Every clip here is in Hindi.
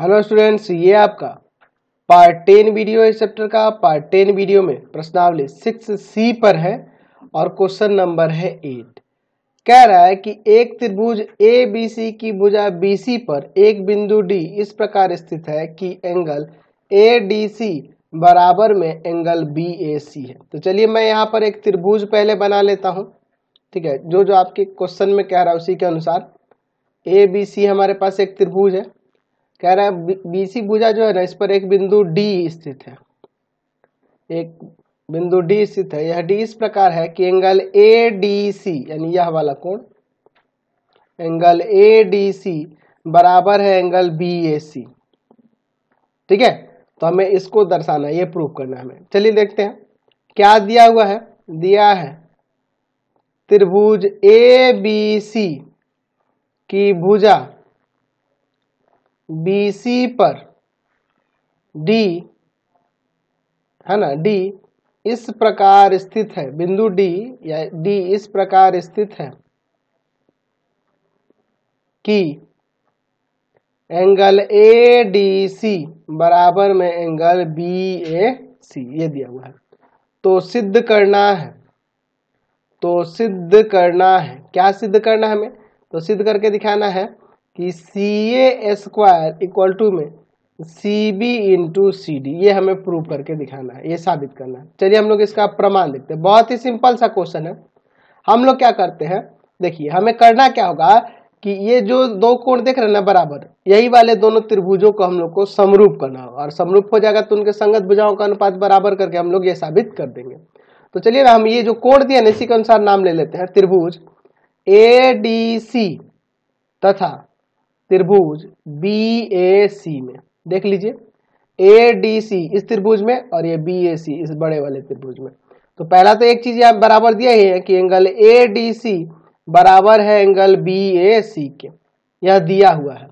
हेलो स्टूडेंट्स ये आपका पार्ट टेन वीडियो इस चैप्टर का पार्ट टेन वीडियो में प्रश्नावली सिक्स सी पर है और क्वेश्चन नंबर है एट कह रहा है कि एक त्रिभुज ए बी सी की भुजा बी सी पर एक बिंदु डी इस प्रकार स्थित है कि एंगल ए डी सी बराबर में एंगल बी ए सी है तो चलिए मैं यहाँ पर एक त्रिभुज पहले बना लेता हूँ ठीक है जो जो आपके क्वेश्चन में कह रहा है उसी के अनुसार ए बी सी हमारे पास एक त्रिभुज है कह रहा है बीसी भुजा जो है ना इस पर एक बिंदु डी स्थित है एक बिंदु डी स्थित है यह डी इस प्रकार है कि एंगल ए डी सी यानी यह वाला कोण एंगल ए डी सी बराबर है एंगल बी ए सी ठीक है तो हमें इसको दर्शाना है ये प्रूव करना है हमें चलिए देखते हैं क्या दिया हुआ है दिया है त्रिभुज ए बी सी की भुजा बीसी पर डी है ना डी इस प्रकार स्थित है बिंदु डी या डी इस प्रकार स्थित है कि एंगल ए डी सी बराबर में एंगल बी ए सी ये दिया हुआ है तो सिद्ध करना है तो सिद्ध करना है क्या सिद्ध करना है हमें तो सिद्ध करके दिखाना है कि C A square equal to में C B into C D ये हमें प्रूव करके दिखाना है ये साबित करना है चलिए हम लोग इसका प्रमाण देखते हैं बहुत ही सिंपल सा क्वेश्चन है हम लोग क्या करते हैं देखिए हमें करना क्या होगा कि ये जो दो कोण देख रहे हैं ना बराबर यही वाले दोनों त्रिभुजों को हम लोग को समरूप करना होगा और समरूप हो जाएगा तो उनके संगत भुजाओं का अनुपात बराबर करके हम लोग ये साबित कर देंगे तो चलिए ना हम ये जो कोण दिया ना इसी के अनुसार नाम ले लेते हैं त्रिभुज ए डी सी तथा त्रिभुज बी ए सी में देख लीजिए ए डी सी इस त्रिभुज में और ये बी ए सी इस बड़े वाले त्रिभुज में तो पहला तो एक चीज़ यहाँ बराबर दिया ही है कि एंगल ए डी सी बराबर है एंगल बी ए सी के यह दिया हुआ है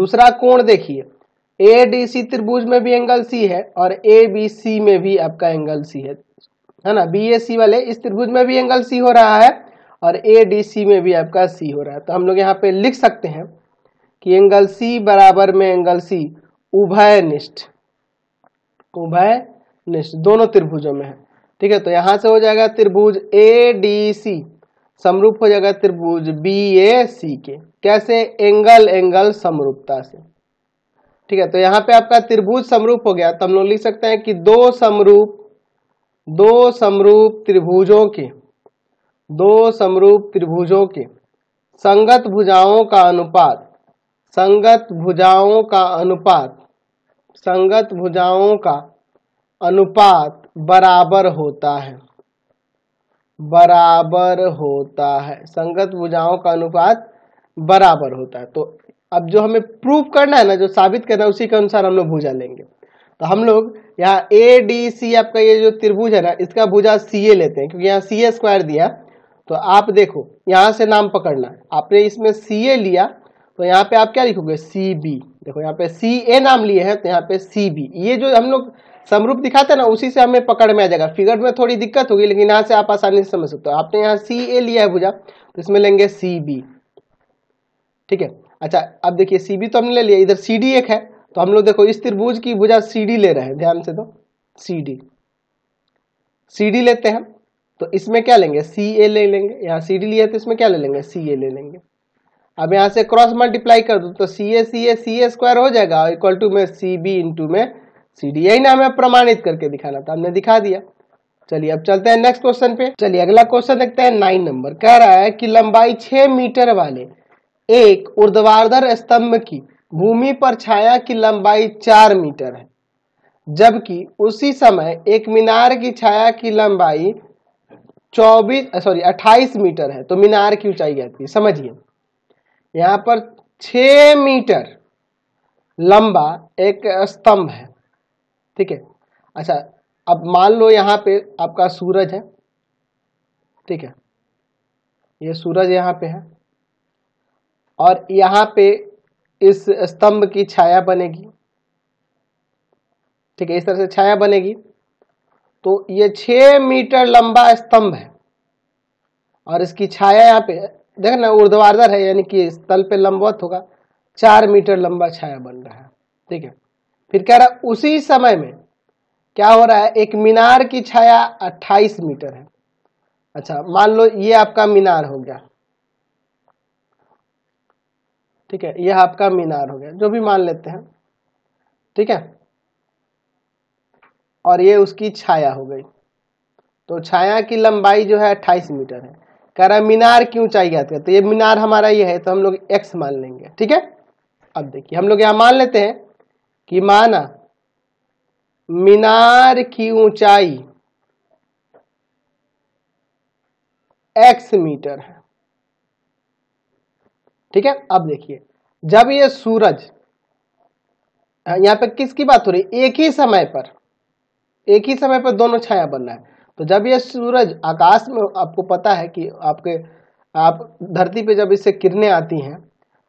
दूसरा कोण देखिए ए डी सी त्रिभुज में भी एंगल सी है और ए बी सी में भी आपका एंगल सी है है ना बी ए सी वाले इस त्रिभुज में भी एंगल सी हो रहा है और ए डी सी में भी आपका सी हो रहा है तो हम लोग यहाँ पे लिख सकते हैं कि एंगल सी बराबर में एंगल सी उभय निष्ठ उभय निष्ठ दोनों त्रिभुजों में है ठीक है तो यहां से हो जाएगा त्रिभुज ए डी सी समरूप हो जाएगा त्रिभुज बी ए सी के कैसे एंगल एंगल समरूपता से ठीक है तो यहां पे आपका त्रिभुज समरूप हो गया तो हम लोग लिख सकते हैं कि दो समरूप दो समरूप त्रिभुजों के दो समरूप त्रिभुजों के संगत भुजाओं का अनुपात संगत भुजाओं का अनुपात संगत भुजाओं का अनुपात बराबर होता है बराबर होता है संगत भुजाओं का अनुपात बराबर होता है तो अब जो हमें प्रूफ करना है ना जो साबित करना है उसी के अनुसार हम लोग भुजा लेंगे तो हम लोग यहाँ ए डी सी आपका ये जो त्रिभुज है ना इसका भुजा सी ए लेते हैं क्योंकि यहाँ सी ए स्क्वायर दिया तो आप देखो यहाँ से नाम पकड़ना है आपने इसमें सी ए लिया तो यहाँ पे आप क्या लिखोगे सी बी देखो यहाँ पे सी ए नाम लिए हैं तो यहाँ पे सी बी ये जो हम लोग समरूप दिखाते हैं ना उसी से हमें पकड़ में आ जाएगा फिगर में थोड़ी दिक्कत होगी लेकिन यहाँ से आप आसानी से समझ सकते हो आपने यहाँ सी ए लिया है भुजा तो इसमें लेंगे सी बी ठीक है अच्छा अब देखिए सी बी तो हमने ले लिया इधर सी डी एक है तो हम लोग देखो इस त्रिभुज की भुजा सी डी ले रहे हैं ध्यान से दो सी डी सी डी लेते हैं तो इसमें क्या लेंगे सी ए ले लेंगे यहाँ सी डी लिया तो इसमें क्या ले लेंगे सी ए ले लेंगे अब यहाँ से क्रॉस मल्टीप्लाई कर दूँ तो सी ए सी ए सी ए स्क्वायर हो जाएगा इक्वल टू में सी बी इंटू में सी डी यही ना हमें प्रमाणित करके दिखाना था हमने दिखा दिया चलिए अब चलते हैं नेक्स्ट क्वेश्चन पे चलिए अगला क्वेश्चन देखते हैं नाइन नंबर कह रहा है कि लंबाई छह मीटर वाले एक उर्ध्वाधर स्तंभ की भूमि पर छाया की लंबाई चार मीटर है जबकि उसी समय एक मीनार की छाया की लंबाई चौबीस सॉरी अट्ठाईस मीटर है तो मीनार की ऊंचाई कहती है समझिए यहाँ पर छ मीटर लंबा एक स्तंभ है ठीक है अच्छा अब मान लो यहाँ पे आपका सूरज है ठीक है ये सूरज यहाँ पे है और यहाँ पे इस स्तंभ की छाया बनेगी ठीक है इस तरह से छाया बनेगी तो ये छ मीटर लंबा स्तंभ है और इसकी छाया यहाँ पे देख ना ऊर्ध्वाधर है यानी कि स्थल पे लंबवत होगा चार मीटर लंबा छाया बन रहा है ठीक है फिर कह रहा है उसी समय में क्या हो रहा है एक मीनार की छाया 28 मीटर है अच्छा मान लो ये आपका मीनार हो गया ठीक है यह आपका मीनार हो गया जो भी मान लेते हैं ठीक है और ये उसकी छाया हो गई तो छाया की लंबाई जो है 28 मीटर है कह रहा है मीनार की ऊंचाई याद करते ये मीनार हमारा ये है तो हम लोग एक्स मान लेंगे ठीक है अब देखिए हम लोग यहां मान लेते हैं कि माना मीनार की ऊंचाई एक्स मीटर है ठीक है अब देखिए जब ये सूरज यहां पे किसकी बात हो रही है एक ही समय पर एक ही समय पर दोनों छाया बन रहा है तो जब ये सूरज आकाश में आपको पता है कि आपके आप धरती पे जब इससे किरणें आती हैं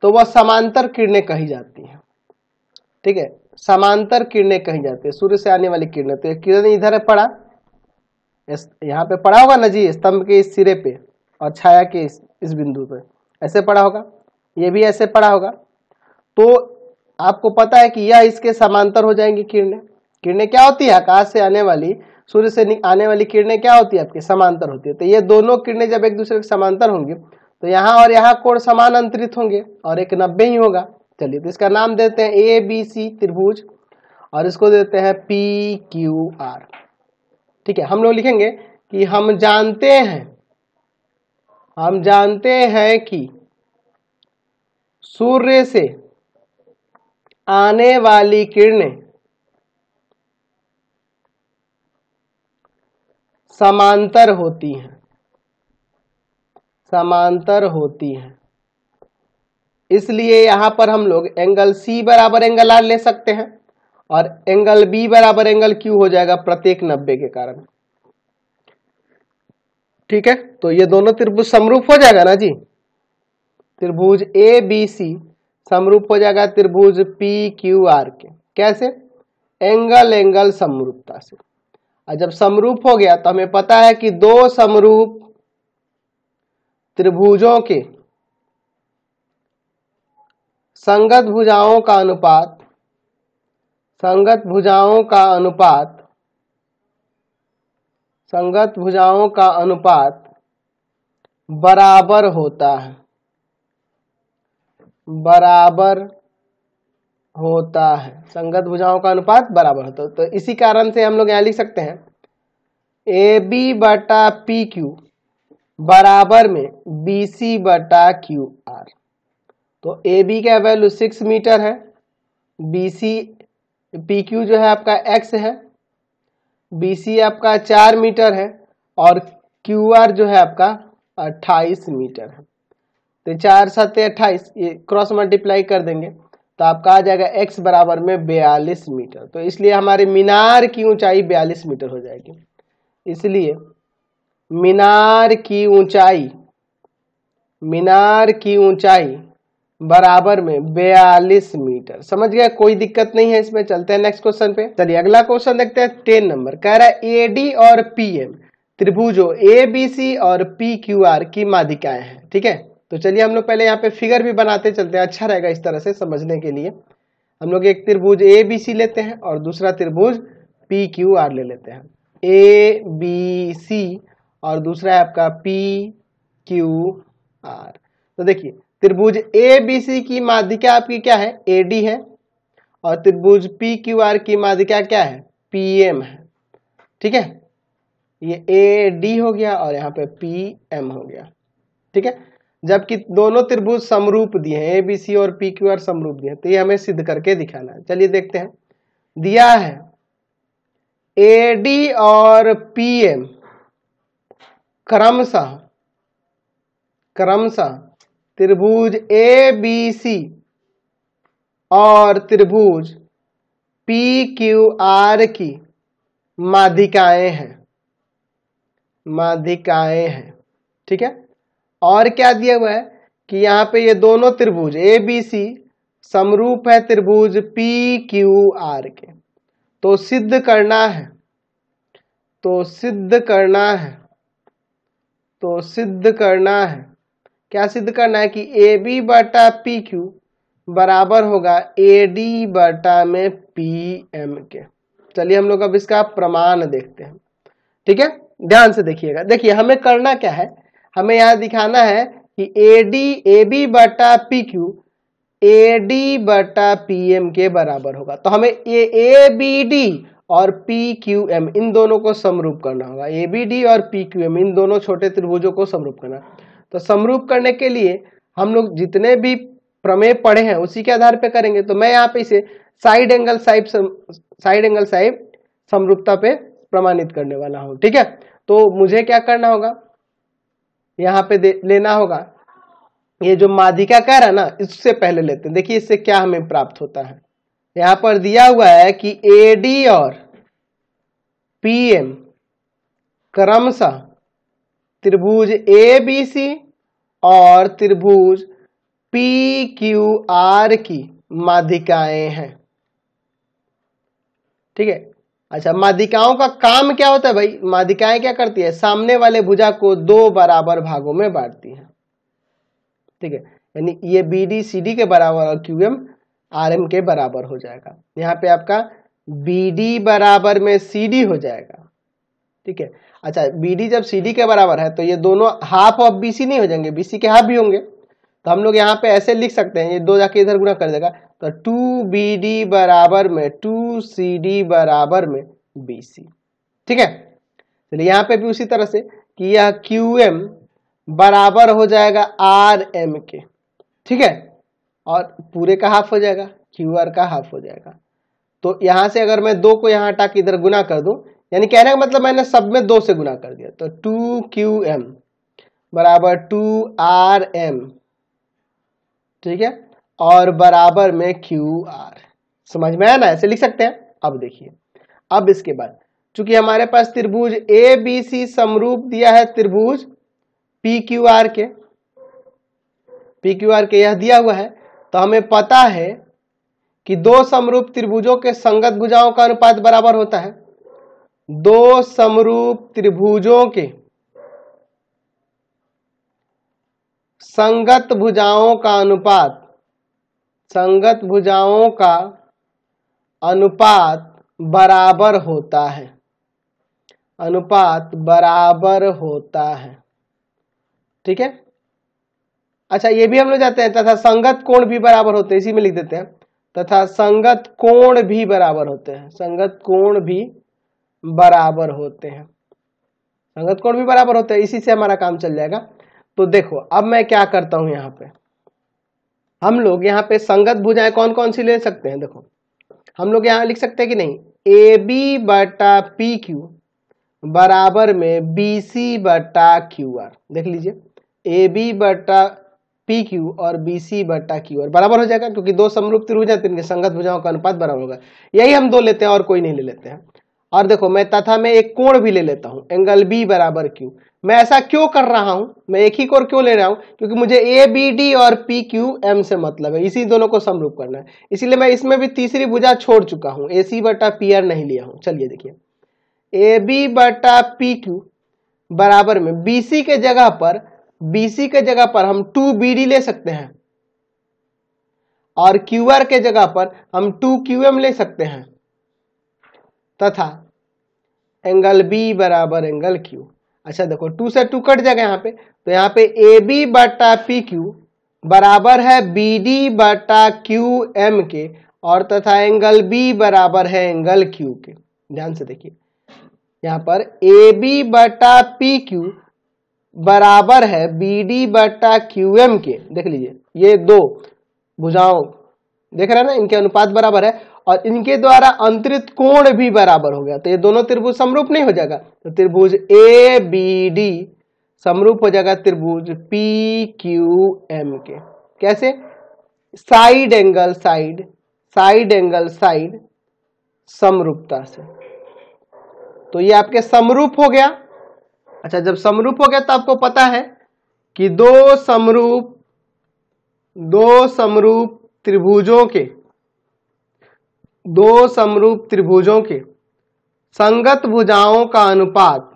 तो वह समांतर किरणें कही जाती हैं ठीक है समांतर किरणें कही जाती है सूर्य से आने वाली किरणें तो किरण इधर पड़ा यहाँ पे पड़ा होगा ना जी स्तंभ के इस सिरे पे और छाया के इस, इस बिंदु पे ऐसे पड़ा होगा ये भी ऐसे पड़ा होगा तो आपको पता है कि यह इसके समांतर हो जाएंगी किरणें किरणें क्या होती है आकाश से आने वाली सूर्य से आने वाली किरणें क्या होती है आपकी समांतर होती है तो ये दोनों किरणें जब एक दूसरे के समांतर होंगी तो यहाँ और यहाँ कोण समान अंतरित होंगे और एक नब्बे ही होगा चलिए तो इसका नाम देते हैं ए बी सी त्रिभुज और इसको देते हैं पी क्यू आर ठीक है हम लोग लिखेंगे कि हम जानते हैं हम जानते हैं कि सूर्य से आने वाली किरणें समांतर होती हैं समांतर होती हैं इसलिए यहां पर हम लोग एंगल सी बराबर एंगल आर ले सकते हैं और एंगल बी बराबर एंगल क्यू हो जाएगा प्रत्येक नब्बे के कारण ठीक है तो ये दोनों त्रिभुज समरूप हो जाएगा ना जी त्रिभुज ए बी सी समरूप हो जाएगा त्रिभुज पी क्यू आर के कैसे एंगल एंगल समरूपता से और जब समरूप हो गया तो हमें पता है कि दो समरूप त्रिभुजों के संगत भुजाओं का अनुपात संगत भुजाओं का अनुपात संगत भुजाओं का अनुपात बराबर होता है बराबर होता है संगत भुजाओं का अनुपात बराबर होता है तो इसी कारण से हम लोग यहाँ लिख सकते हैं ए बी बटा पी क्यू बराबर में बी सी बटा क्यू आर तो ए बी का वैल्यू सिक्स मीटर है बी सी पी क्यू जो है आपका एक्स है बी सी आपका चार मीटर है और क्यू आर जो है आपका अट्ठाईस मीटर है तो चार सत्य अट्ठाईस ये क्रॉस मल्टीप्लाई कर देंगे तो आपका आ जाएगा एक्स बराबर में बयालीस मीटर तो इसलिए हमारे मीनार की ऊंचाई बयालीस मीटर हो जाएगी इसलिए मीनार की ऊंचाई मीनार की ऊंचाई बराबर में बयालीस मीटर समझ गया कोई दिक्कत नहीं है इसमें चलते हैं नेक्स्ट क्वेश्चन पे चलिए अगला क्वेश्चन देखते हैं टेन नंबर कह रहा है AD और PM त्रिभुजों ए बी सी और पी क्यू आर की माधिकाएं हैं ठीक है तो चलिए हम लोग पहले यहाँ पे फिगर भी बनाते चलते हैं अच्छा रहेगा इस तरह से समझने के लिए हम लोग एक त्रिभुज ए बी सी लेते हैं और दूसरा त्रिभुज पी क्यू आर ले लेते हैं ए बी सी और दूसरा है आपका पी क्यू आर तो देखिए त्रिभुज ए बी सी की माध्यिका आपकी क्या है ए डी है और त्रिभुज पी क्यू आर की माध्यिका क्या है पी एम है ठीक है ये ए डी हो गया और यहाँ पे पी एम हो गया ठीक है जबकि दोनों त्रिभुज समरूप दिए हैं एबीसी और पी क्यू आर समरूप दिए हैं तो ये हमें सिद्ध करके दिखाना है चलिए देखते हैं दिया है ए डी और पी एम क्रमशः क्रमशः त्रिभुज ए बी सी और त्रिभुज पी क्यू आर की माध्यिकाएं हैं माध्यिकाएं हैं ठीक है और क्या दिया हुआ है कि यहाँ पे ये दोनों त्रिभुज ए बी सी समरूप है त्रिभुज पी क्यू आर के तो सिद्ध करना है तो सिद्ध करना है तो सिद्ध करना है क्या सिद्ध करना है कि ए बी बटा पी क्यू बराबर होगा ए डी बटा में पी एम के चलिए हम लोग अब इसका प्रमाण देखते हैं ठीक है ध्यान से देखिएगा देखिए हमें करना क्या है हमें यहां दिखाना है कि ए डी ए बी बटा पी क्यू ए डी बटा पी एम के बराबर होगा तो हमें ये ए बी डी और पी क्यू एम इन दोनों को समरूप करना होगा ए बी डी और पी क्यू एम इन दोनों छोटे त्रिभुजों को समरूप करना तो समरूप करने के लिए हम लोग जितने भी प्रमेय पढ़े हैं उसी के आधार पर करेंगे तो मैं यहाँ पे इसे side angle side side angle side समरूपता पे प्रमाणित करने वाला हूँ ठीक है तो मुझे क्या करना होगा यहाँ पे लेना होगा ये जो माधिका रहा है ना इससे पहले लेते हैं देखिए इससे क्या हमें प्राप्त होता है यहाँ पर दिया हुआ है कि एडी और पीएम क्रमशः त्रिभुज ए बी सी और त्रिभुज पी क्यू आर की माधिकाएं हैं ठीक है अच्छा मादिकाओं का काम क्या होता है भाई मादिकाएं क्या करती है सामने वाले भुजा को दो बराबर भागों में बांटती हैं ठीक है यानी ये बी डी सी डी के बराबर और क्यू एम आर एम के बराबर हो जाएगा यहाँ पे आपका बी डी बराबर में सी डी हो जाएगा ठीक है अच्छा बी डी जब सी डी के बराबर है तो ये दोनों हाफ ऑफ बी सी नहीं हो जाएंगे बी सी के हाफ भी होंगे तो हम लोग यहाँ पे ऐसे लिख सकते हैं ये दो जाके इधर गुना कर देगा तो टू बी डी बराबर में टू सी डी बराबर में बी सी ठीक है चलिए यहाँ पे भी उसी तरह से कि यह क्यू एम बराबर हो जाएगा आर एम के ठीक है और पूरे का हाफ हो जाएगा क्यू आर का हाफ हो जाएगा तो यहाँ से अगर मैं दो को यहाँ हटा के इधर गुना कर दूँ यानी कहने का मतलब मैंने सब में दो से गुना कर दिया तो टू क्यू एम बराबर टू आर एम ठीक है और बराबर में क्यू आर समझ में आया ना ऐसे लिख सकते हैं अब देखिए अब इसके बाद चूंकि हमारे पास त्रिभुज ए बी सी समरूप दिया है त्रिभुज पी क्यू आर के पी क्यू आर के यह दिया हुआ है तो हमें पता है कि दो समरूप त्रिभुजों के संगत भुजाओं का अनुपात बराबर होता है दो समरूप त्रिभुजों के संगत भुजाओं का अनुपात संगत भुजाओं का अनुपात बराबर होता है अनुपात बराबर होता है ठीक है अच्छा ये भी हम लोग जाते हैं तथा संगत कोण भी बराबर होते हैं इसी में लिख देते हैं तथा संगत कोण भी बराबर होते हैं संगत कोण भी बराबर होते हैं संगत कोण भी बराबर होते हैं इसी से हमारा काम चल जाएगा तो देखो अब मैं क्या करता हूं यहां पे हम लोग यहाँ पे संगत भुजाएं कौन कौन सी ले सकते हैं देखो हम लोग यहां लिख सकते हैं कि नहीं ए बी बटा पी क्यू बराबर में बी सी बटा क्यू आर देख लीजिए ए बी बटा पी क्यू और बी सी बटा क्यू आर बराबर हो जाएगा क्योंकि दो समरूप त्रिभुज हैं तो इनके संगत भुजाओं का अनुपात बराबर होगा यही हम दो लेते हैं और कोई नहीं ले लेते हैं और देखो मैं तथा में एक कोण भी ले लेता हूं एंगल बी बराबर क्यू मैं ऐसा क्यों कर रहा हूं मैं एक ही कोर क्यों ले रहा हूं क्योंकि मुझे ए बी डी और पी क्यू एम से मतलब है इसी दोनों को समरूप करना है इसीलिए मैं इसमें भी तीसरी भुजा छोड़ चुका हूं ए सी बटा पी आर नहीं लिया हूं चलिए देखिए ए बी बटा पी क्यू बराबर में बी सी के जगह पर बी सी के जगह पर हम टू बी डी ले सकते हैं और क्यू आर के जगह पर हम टू क्यू एम ले सकते हैं तथा एंगल बी बराबर एंगल क्यू अच्छा देखो टू से टू कट जाएगा यहाँ पे तो यहाँ पे ए बी बटा पी क्यू बराबर है बी डी बटा क्यू एम के और तथा एंगल बी बराबर है एंगल क्यू के ध्यान से देखिए यहाँ पर ए बी बटा पी क्यू बराबर है बी डी बटा क्यू एम के देख लीजिए ये दो भुजाओं देख रहे हैं ना इनके अनुपात बराबर है और इनके द्वारा अंतरित कोण भी बराबर हो गया तो ये दोनों त्रिभुज समरूप नहीं हो जाएगा तो त्रिभुज ए बी डी समरूप हो जाएगा त्रिभुज पी क्यू एम के कैसे side angle side side angle side समरूपता से तो ये आपके समरूप हो गया अच्छा जब समरूप हो गया तो आपको पता है कि दो समरूप दो समरूप त्रिभुजों के दो समरूप त्रिभुजों के संगत भुजाओं का अनुपात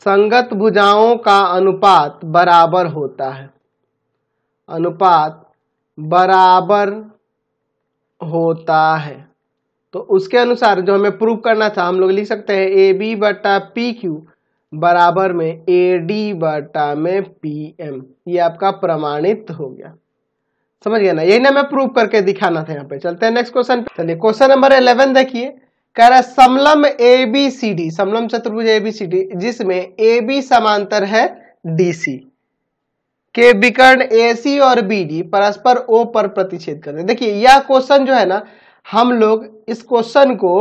संगत भुजाओं का अनुपात बराबर होता है अनुपात बराबर होता है तो उसके अनुसार जो हमें प्रूव करना था हम लोग लिख सकते हैं ए बी बटा पी क्यू बराबर में ए डी बटा में पी एम ये आपका प्रमाणित हो गया समझ गया ना यही ना मैं प्रूव करके दिखाना था यहाँ पे चलते हैं नेक्स्ट क्वेश्चन चलिए क्वेश्चन नंबर इलेवन देखिए कह रहा है समलम ए बी सी डी समलम चतुर्भुज ए बी सी डी जिसमें ए बी समांतर है डी सी के विकर्ण ए सी और बी डी परस्पर ओ पर प्रतिच्छेद करते देखिए यह क्वेश्चन जो है ना हम लोग इस क्वेश्चन को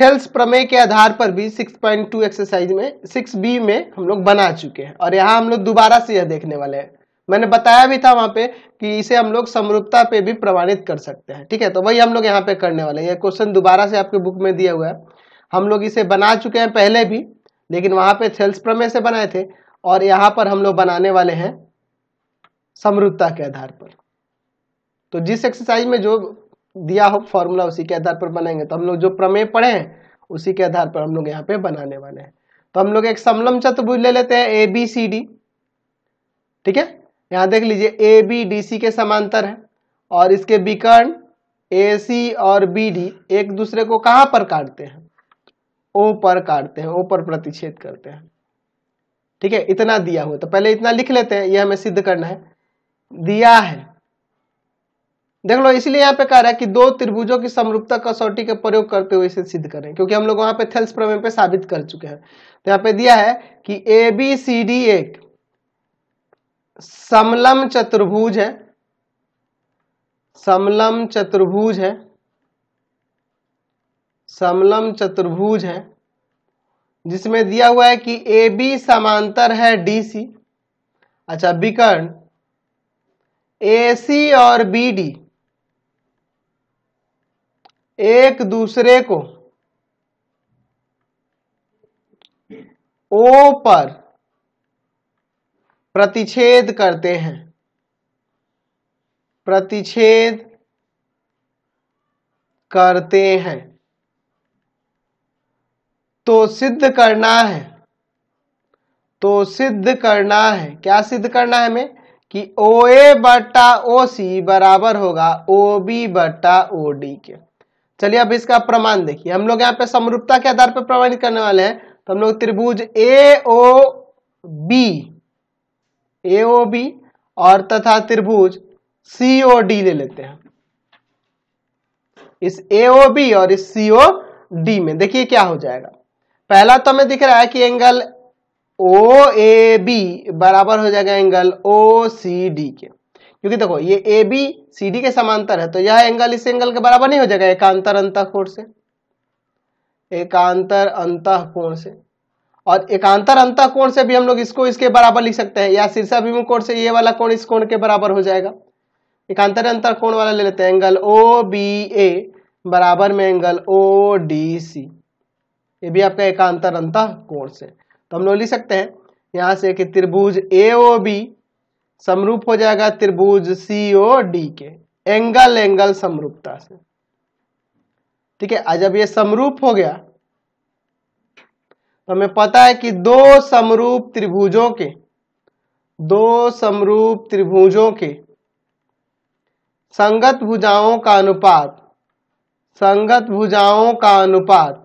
थेल्स प्रमेय के आधार पर भी 6.2 एक्सरसाइज में 6b में हम लोग बना चुके हैं और यहाँ हम लोग दोबारा से यह देखने वाले हैं मैंने बताया भी था वहां पे कि इसे हम लोग समरूपता पे भी प्रमाणित कर सकते हैं ठीक है तो वही हम लोग यहाँ पे करने वाले हैं क्वेश्चन दोबारा से आपके बुक में दिया हुआ है हम लोग इसे बना चुके हैं पहले भी लेकिन वहां पे सेल्स प्रमेय से बनाए थे और यहाँ पर हम लोग बनाने वाले हैं समरूपता के आधार पर तो जिस एक्सरसाइज में जो दिया हो फॉर्मूला उसी के आधार पर बनाएंगे तो हम लोग जो प्रमेय पढ़े हैं उसी के आधार पर हम लोग यहाँ पे बनाने वाले हैं तो हम लोग एक समलम चतुर्भुज ले लेते हैं ए बी सी डी ठीक है यहाँ देख लीजिए ए बी डी सी के समांतर है और इसके विकर्ण ए सी और बी डी एक दूसरे को कहाँ पर काटते हैं ओ पर काटते हैं ओ पर प्रतिच्छेद करते हैं ठीक है इतना दिया हुआ तो पहले इतना लिख लेते हैं यह हमें सिद्ध करना है दिया है देख लो इसलिए यहाँ पे कह रहा है कि दो त्रिभुजों की समरूपता कसौटी का प्रयोग करते हुए इसे सिद्ध करें क्योंकि हम लोग वहां पे थेल्स प्रमेय पे साबित कर चुके हैं तो यहाँ पे दिया है कि ए बी सी डी एक समलम चतुर्भुज है समलम चतुर्भुज है समलम चतुर्भुज है जिसमें दिया हुआ है कि ए बी समांतर है डी सी अच्छा विकर्ण ए सी और बी डी एक दूसरे को ओ पर प्रतिच्छेद करते हैं प्रतिच्छेद करते हैं तो सिद्ध करना है तो सिद्ध करना है क्या सिद्ध करना है हमें कि ओ ए बटा ओ सी बराबर होगा ओ बी बटा ओ डी के चलिए अब इसका प्रमाण देखिए हम लोग यहां पे समरूपता के आधार पर प्रमाणित करने वाले हैं तो हम लोग त्रिभुज ए ओ बी एओ बी और तथा त्रिभुज सीओ डी ले लेते हैं इस ए बी और इस सी ओ डी में देखिए क्या हो जाएगा पहला तो हमें दिख रहा है कि एंगल ओ ए बी बराबर हो जाएगा एंगल ओ सी डी के क्योंकि देखो ये ए बी सी डी के समांतर है तो यह एंगल इस एंगल के बराबर नहीं हो जाएगा एकांतर अंत कोण से एकांतर अंत कोण से और एकांतर अंतर कोण से भी हम लोग इसको इसके बराबर लिख सकते हैं या शीर्षाभिमुख कोण से ये वाला कोण इस कोण के बराबर हो जाएगा एकांतर अंतर कोण वाला ले लेते हैं एंगल ओ बी ए बराबर में एंगल ओ डी सी ये भी आपका एकांतर अंतर कोण से तो हम लोग लिख सकते हैं यहां से कि त्रिभुज ए ओ बी समरूप हो जाएगा त्रिभुज सी ओ डी के एंगल एंगल समरूपता से ठीक है जब ये समरूप हो गया तो हमें पता है कि दो समरूप त्रिभुजों के दो समरूप त्रिभुजों के संगत भुजाओं का अनुपात संगत भुजाओं का अनुपात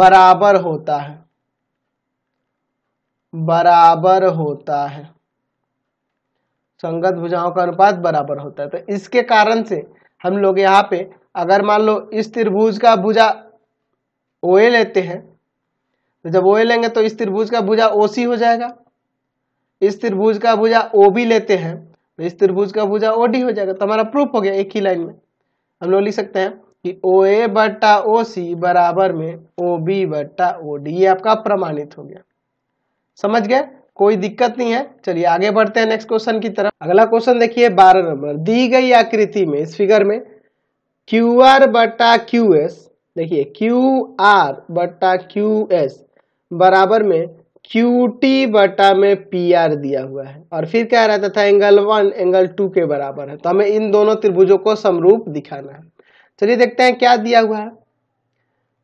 बराबर होता है बराबर होता है संगत भुजाओं का अनुपात बराबर होता है तो इसके कारण से हम लोग यहाँ पे अगर मान लो इस त्रिभुज का भुजा ओए लेते हैं तो जब ओ ए लेंगे तो इस त्रिभुज का भुजा ओ हो जाएगा इस त्रिभुज का भुजा ओ बी लेते हैं तो इस त्रिभुज का भुजा ओ हो जाएगा तो हमारा प्रूफ हो गया एक ही लाइन में हम लोग लिख सकते हैं कि ओ ए बट्टा ओ सी बराबर में ओ बी बट्टा ओ डी ये आपका प्रमाणित हो गया समझ गए कोई दिक्कत नहीं है चलिए आगे बढ़ते हैं नेक्स्ट क्वेश्चन की तरफ अगला क्वेश्चन देखिए बारह नंबर दी गई आकृति में इस फिगर में क्यू आर बट्टा क्यू एस देखिए क्यू आर बट्टा क्यू एस बराबर में क्यू टी बटा में पी आर दिया हुआ है और फिर क्या रहता था एंगल वन एंगल टू के बराबर है तो हमें इन दोनों त्रिभुजों को समरूप दिखाना है चलिए देखते हैं क्या दिया हुआ है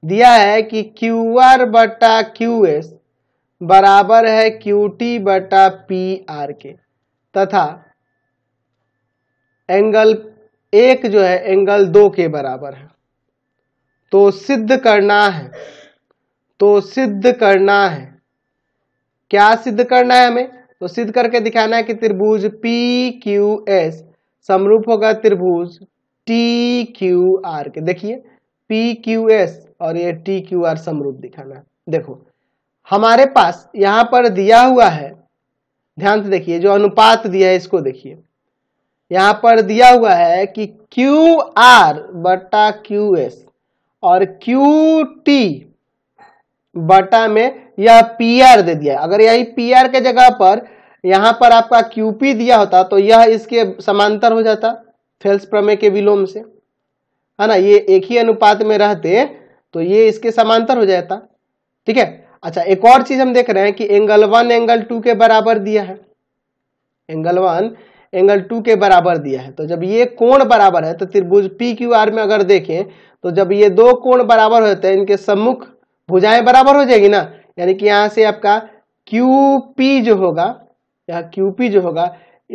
दिया है कि क्यू आर बटा क्यू एस बराबर है क्यू टी बटा पी आर के तथा एंगल एक जो है एंगल दो के बराबर है तो सिद्ध करना है तो सिद्ध करना है क्या सिद्ध करना है हमें तो सिद्ध करके दिखाना है कि त्रिभुज पी क्यू एस समरूप होगा त्रिभुज टी क्यू आर के देखिए पी क्यू एस और ये टी क्यू आर समरूप दिखाना है देखो हमारे पास यहां पर दिया हुआ है ध्यान से देखिए जो अनुपात दिया है इसको देखिए यहां पर दिया हुआ है कि क्यू आर बटा क्यू एस और क्यू टी बटा में यह पी आर दे दिया अगर यही पी आर के जगह पर यहां पर आपका क्यूपी दिया होता तो यह इसके समांतर हो जाता फेल्स प्रमेय के विलोम से है ना ये एक ही अनुपात में रहते तो ये इसके समांतर हो जाता ठीक है अच्छा एक और चीज हम देख रहे हैं कि एंगल वन एंगल टू के बराबर दिया है एंगल वन एंगल टू के बराबर दिया है तो जब ये कोण बराबर है तो त्रिभुज पी क्यू आर में अगर देखें तो जब ये दो कोण बराबर होते हैं इनके सम्मुख भुजाएं बराबर हो जाएगी ना यानी कि यहां से आपका क्यू पी जो होगा यहाँ क्यू पी जो होगा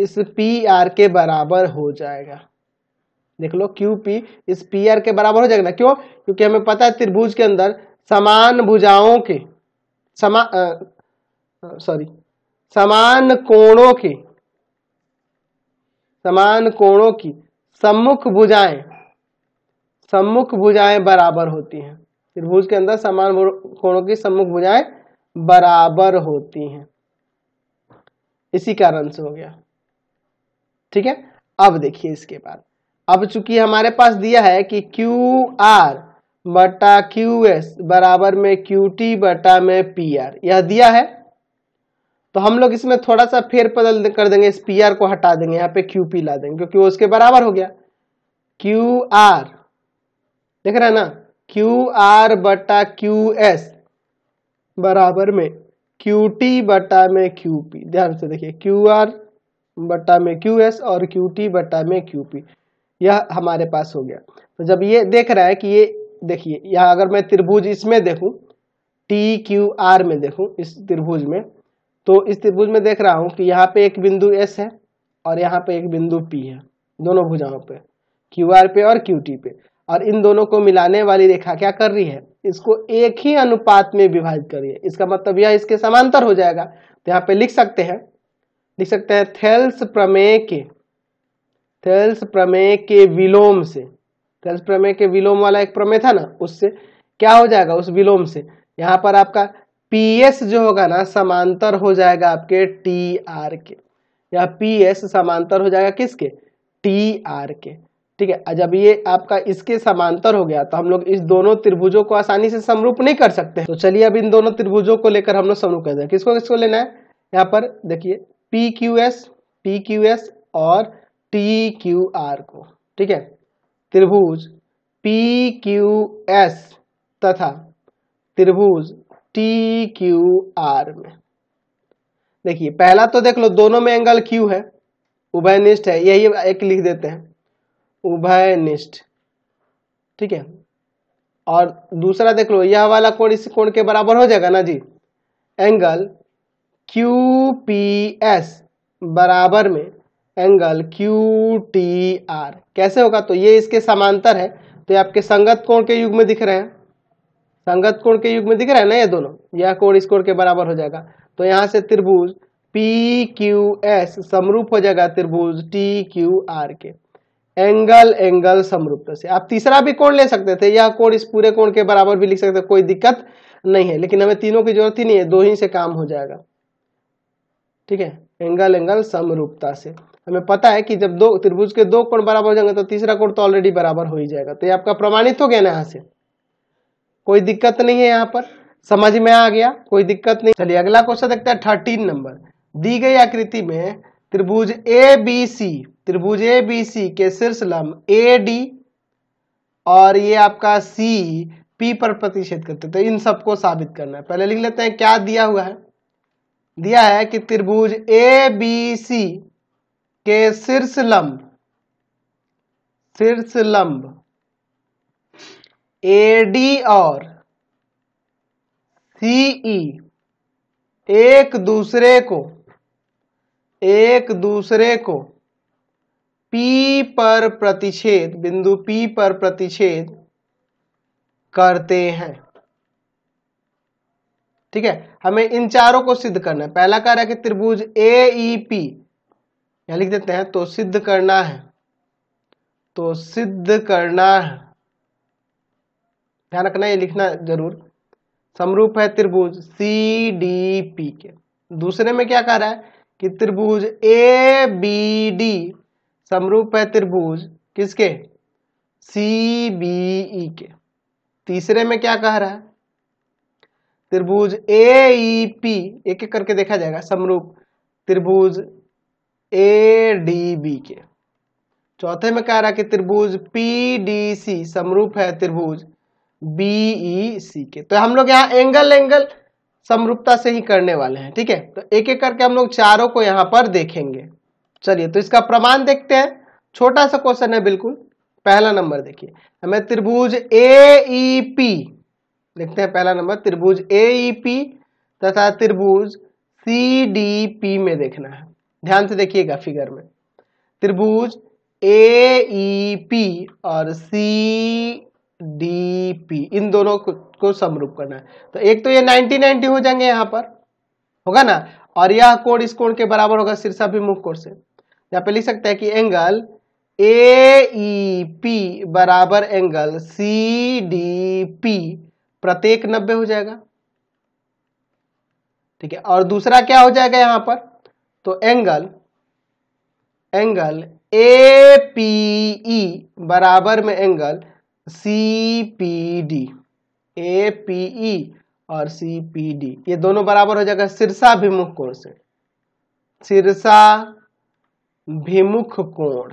इस पी आर के बराबर हो जाएगा देख लो क्यू पी इस पी आर के बराबर हो जाएगा ना क्यों क्योंकि हमें पता है त्रिभुज के अंदर समान भुजाओं के समान सॉरी समान कोणों के समान कोणों की सम्मुख भुजाएं सम्मुख भुजाएं बराबर होती हैं त्रिभुज के अंदर समान कोणों की सम्मुख भुजाएं बराबर होती हैं इसी कारण से हो गया ठीक है अब देखिए इसके बाद अब चूंकि हमारे पास दिया है कि क्यू आर बटा क्यू एस बराबर में क्यू टी बटा में पी आर यह दिया है तो हम लोग इसमें थोड़ा सा फेर बदल कर देंगे इस पी आर को हटा देंगे यहाँ पे क्यू पी ला देंगे क्योंकि वो उसके बराबर हो गया क्यू आर देख रहे हैं ना क्यू आर बटा क्यू एस बराबर में क्यू टी बटा में क्यू पी ध्यान से देखिए क्यू आर बटा में क्यू एस और क्यू टी बटा में क्यू पी यह हमारे पास हो गया तो जब ये देख रहा है कि ये देखिए यहाँ अगर मैं त्रिभुज इसमें देखूं टी क्यू आर में देखूँ इस त्रिभुज में तो इस त्रिभुज में देख रहा हूँ कि यहाँ पे एक बिंदु एस है और यहाँ पे एक बिंदु पी है दोनों भुजाओं पे क्यू आर पे और क्यू टी पे और इन दोनों को मिलाने वाली रेखा क्या कर रही है इसको एक ही अनुपात में विभाजित कर रही है इसका मतलब यह इसके समांतर हो जाएगा तो यहाँ पे लिख सकते हैं लिख सकते हैं थेल्स प्रमेय के थेल्स प्रमेय के विलोम से थेल्स प्रमेय के विलोम वाला एक प्रमेय था ना उससे क्या हो जाएगा उस विलोम से यहाँ पर आपका पीएस जो होगा ना समांतर हो जाएगा आपके टी आर के या पीएस समांतर हो जाएगा किसके टी आर के ठीक है जब ये आपका इसके समांतर हो गया तो हम लोग इस दोनों त्रिभुजों को आसानी से समरूप नहीं कर सकते तो चलिए अब इन दोनों त्रिभुजों को लेकर हम लोग समरूप कर हैं किसको किसको लेना है यहाँ पर देखिए P Q S P Q S और टी क्यू आर को ठीक है त्रिभुज पी क्यू एस तथा त्रिभुज टी क्यू आर में देखिए पहला तो देख लो दोनों में एंगल क्यू है उभयनिष्ठ है यही एक लिख देते हैं उभयनिष्ठ ठीक है और दूसरा देख लो यह वाला कोण इस कोण के बराबर हो जाएगा ना जी एंगल क्यू पी एस बराबर में एंगल क्यू टी आर कैसे होगा तो ये इसके समांतर है तो ये आपके संगत कोण के युग में दिख रहे हैं संगत कोण के युग में दिख रहा है ना ये दोनों यह कोण इस कोण के बराबर हो जाएगा तो यहाँ से त्रिभुज पी क्यू एस समरूप हो जाएगा त्रिभुज टी क्यू आर के एंगल एंगल समरूपता से आप तीसरा भी कोण ले सकते थे या कोण इस पूरे कोण के बराबर भी लिख सकते कोई दिक्कत नहीं है लेकिन हमें तीनों की जरूरत ही नहीं है दो ही से काम हो जाएगा ठीक है एंगल एंगल समरूपता से हमें पता है कि जब दो त्रिभुज के दो कोण बराबर हो जाएंगे तो तीसरा कोण तो ऑलरेडी बराबर हो ही जाएगा तो ये आपका प्रमाणित हो गया ना यहाँ से कोई दिक्कत नहीं है यहाँ पर समझ में आ गया कोई दिक्कत नहीं चलिए अगला क्वेश्चन देखते हैं थर्टीन नंबर दी गई आकृति में त्रिभुज ए बी सी त्रिभुज ए बी सी के शीर्ष लंब ए डी और ये आपका सी पी पर प्रतिषेध करते तो इन सबको साबित करना है पहले लिख लेते हैं क्या दिया हुआ है दिया है कि त्रिभुज ए बी सी के शीर्ष लंब शीर्ष लंब ए डी और सीई e एक दूसरे को एक दूसरे को पी पर प्रतिच्छेद बिंदु पी पर प्रतिच्छेद करते हैं ठीक है हमें इन चारों को सिद्ध करना है पहला कार्य है कि त्रिभुज ए ई पी यहां लिख देते हैं तो सिद्ध करना है तो सिद्ध करना है ध्यान रखना ये लिखना जरूर समरूप है त्रिभुज सी डी पी के दूसरे में क्या कह रहा है कि त्रिभुज ए बी डी समरूप है त्रिभुज किसके सी बी e के तीसरे में क्या कह रहा है त्रिभुज ए ई पी एक एक करके देखा जाएगा समरूप त्रिभुज ए डी बी के चौथे में कह रहा कि त्रिभुज पी डी सी समरूप है त्रिभुज बीई सी e के तो हम लोग यहाँ एंगल एंगल समरूपता से ही करने वाले हैं ठीक है तो एक एक करके हम लोग चारों को यहाँ पर देखेंगे चलिए तो इसका प्रमाण देखते हैं छोटा सा क्वेश्चन है बिल्कुल पहला नंबर देखिए हमें त्रिभुज ए ई पी देखते हैं पहला नंबर त्रिभुज ए ई पी तथा त्रिभुज सी डी पी में देखना है ध्यान से देखिएगा फिगर में त्रिभुज ए ई पी और सी डी पी इन दोनों को, को समरूप करना है तो एक तो ये 90 90 हो जाएंगे यहां पर होगा ना और यह कोण इस कोण के बराबर होगा सिरसा मुख कोण से यहाँ पे लिख सकते हैं कि एंगल ए ई पी बराबर एंगल सी डी पी प्रत्येक नब्बे हो जाएगा ठीक है और दूसरा क्या हो जाएगा यहां पर तो angle angle A P E बराबर में angle C P D A P E और सी पी डी ये दोनों बराबर हो जाएगा सिरसा शीर्षाभिमुख कोण से सिरसा भिमुख कोण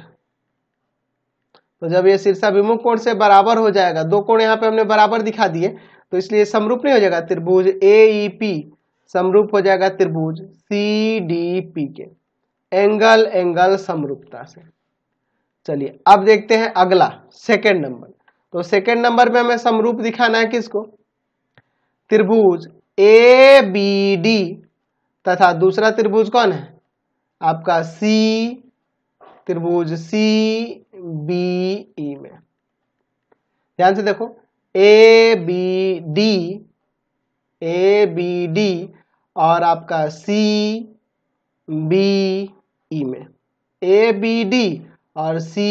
तो जब ये विमुख कोण से बराबर हो जाएगा दो कोण यहाँ पे हमने बराबर दिखा दिए तो इसलिए समरूप नहीं हो जाएगा त्रिभुज ए पी e समरूप हो जाएगा त्रिभुज सी डी पी के एंगल एंगल समरूपता से चलिए अब देखते हैं अगला सेकेंड नंबर तो सेकेंड नंबर में हमें समरूप दिखाना है किसको त्रिभुज ए बी डी तथा दूसरा त्रिभुज कौन है आपका सी त्रिभुज सी बी ई में ध्यान से देखो A B D A B D और आपका सी बी ई में ए बी डी और सी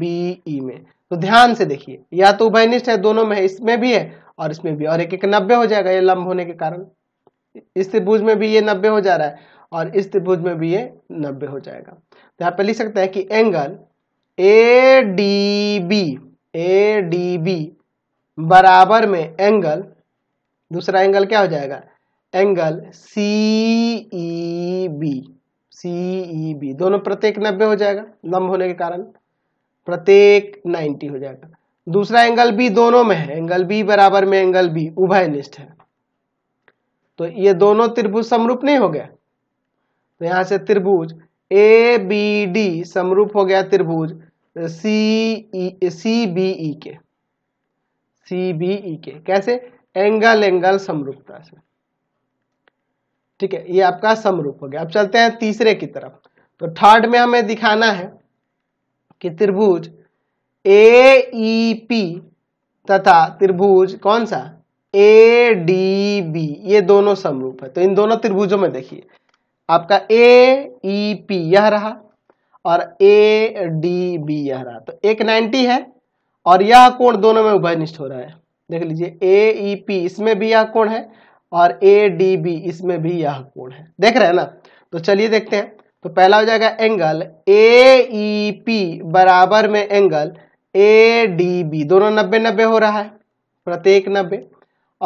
बी ई में तो ध्यान से देखिए या तो उभयनिष्ठ है दोनों में है इसमें भी है और इसमें भी और एक एक नब्बे हो जाएगा ये लंब होने के कारण इस त्रिभुज में भी ये नब्बे हो जा रहा है और इस त्रिभुज में भी ये नब्बे हो जाएगा तो यहाँ पे लिख सकते हैं कि angle A D B A D B बराबर में एंगल दूसरा एंगल क्या हो जाएगा angle C E B C E B दोनों प्रत्येक नब्बे हो जाएगा लंब होने के कारण प्रत्येक नाइन्टी हो जाएगा दूसरा एंगल बी दोनों में है एंगल बी बराबर में एंगल बी उभयनिष्ठ है तो ये दोनों त्रिभुज समरूप नहीं हो गया तो यहां से त्रिभुज ए बी डी समरूप हो गया त्रिभुज सी सी बी ई के सी बी ई के कैसे एंगल एंगल समरूपता से ठीक है ये आपका समरूप हो गया अब चलते हैं तीसरे की तरफ तो थर्ड में हमें दिखाना है कि त्रिभुज ए ई पी तथा त्रिभुज कौन सा ए डी बी ये दोनों समरूप है तो इन दोनों त्रिभुजों में देखिए आपका ए ई पी यह रहा और ए डी बी यह रहा तो एक नाइन्टी है और यह कोण दोनों में उभयनिष्ठ हो रहा है देख लीजिए ए ई पी इसमें भी यह कोण है और ए डी बी इसमें भी यह कोण है देख रहे हैं ना तो चलिए देखते हैं तो पहला हो जाएगा एंगल ए ई पी बराबर में एंगल ए डी बी दोनों नब्बे नब्बे हो रहा है प्रत्येक नब्बे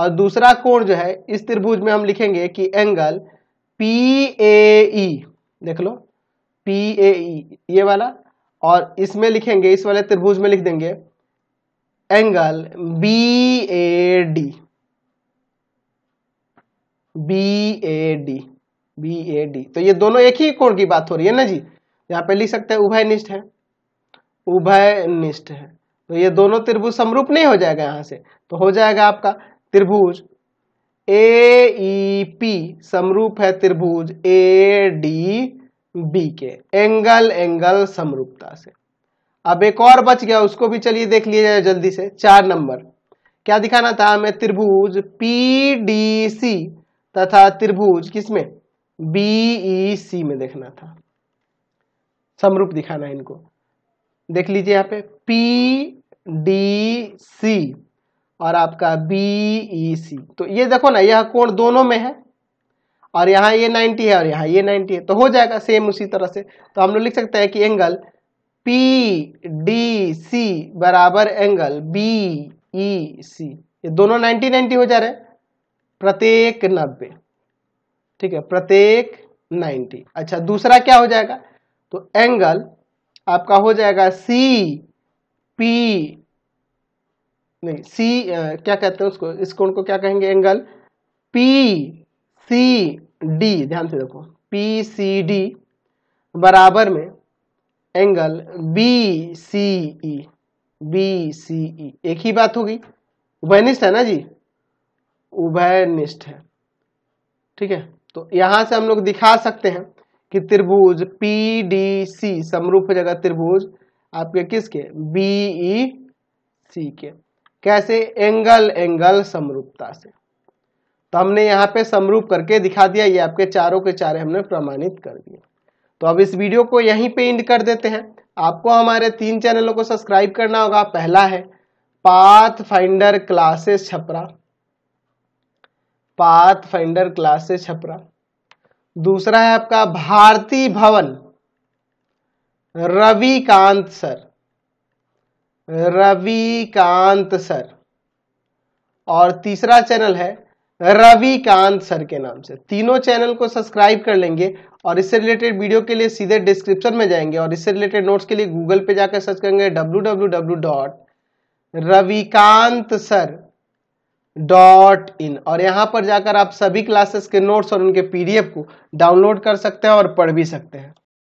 और दूसरा कोण जो है इस त्रिभुज में हम लिखेंगे कि एंगल पी ए ई देख लो पी ए ई ये वाला और इसमें लिखेंगे इस वाले त्रिभुज में लिख देंगे angle B A D B A D B A D तो ये दोनों एक ही कोण की बात हो रही है ना जी यहाँ पे लिख सकते हैं उभय निष्ठ है उभय निष्ठ है तो ये दोनों त्रिभुज समरूप नहीं हो जाएगा यहां से तो हो जाएगा आपका त्रिभुज ए पी e, समरूप है त्रिभुज ए डी बी के एंगल एंगल समरूपता से अब एक और बच गया उसको भी चलिए देख लिया जाए जल्दी से चार नंबर क्या दिखाना था हमें त्रिभुज पी डी सी तथा त्रिभुज किसमें बीई सी e, में देखना था समरूप दिखाना है इनको देख लीजिए यहां पे पी डी सी और आपका बी सी e, तो ये देखो ना यह कोण दोनों में है और यहाँ ये 90 है और यहाँ ये 90 है तो हो जाएगा सेम उसी तरह से तो हम लोग लिख सकते हैं कि एंगल पी डी सी बराबर एंगल बी ई सी ये दोनों 90 90 हो जा रहे हैं प्रत्येक 90 ठीक है प्रत्येक 90 अच्छा दूसरा क्या हो जाएगा तो एंगल आपका हो जाएगा सी पी नहीं सी क्या कहते हैं उसको इस कोण को क्या कहेंगे एंगल पी सी डी ध्यान से देखो पी सी डी बराबर में angle B C E B C E एक ही बात होगी उभयनिष्ठ है ना जी उभयनिष्ठ है ठीक है तो यहां से हम लोग दिखा सकते हैं कि त्रिभुज पी डी सी समरूप जगह त्रिभुज आपके किसके बी ई सी के कैसे एंगल एंगल समरूपता से तो हमने यहाँ पे समरूप करके दिखा दिया ये आपके चारों के चारे हमने प्रमाणित कर दिए तो अब इस वीडियो को यहीं पे इंड कर देते हैं आपको हमारे तीन चैनलों को सब्सक्राइब करना होगा पहला है path finder classes Chhapra path finder classes Chhapra दूसरा है आपका भारती भवन रविकांत सर रवि कांत सर और तीसरा चैनल है रवि कांत सर के नाम से तीनों चैनल को सब्सक्राइब कर लेंगे और इससे रिलेटेड वीडियो के लिए सीधे डिस्क्रिप्शन में जाएंगे और इससे रिलेटेड नोट्स के लिए गूगल पे जाकर सर्च करेंगे W W W dot Ravikant sir dot in और यहां पर जाकर आप सभी क्लासेस के नोट्स और उनके पीडीएफ को डाउनलोड कर सकते हैं और पढ़ भी सकते हैं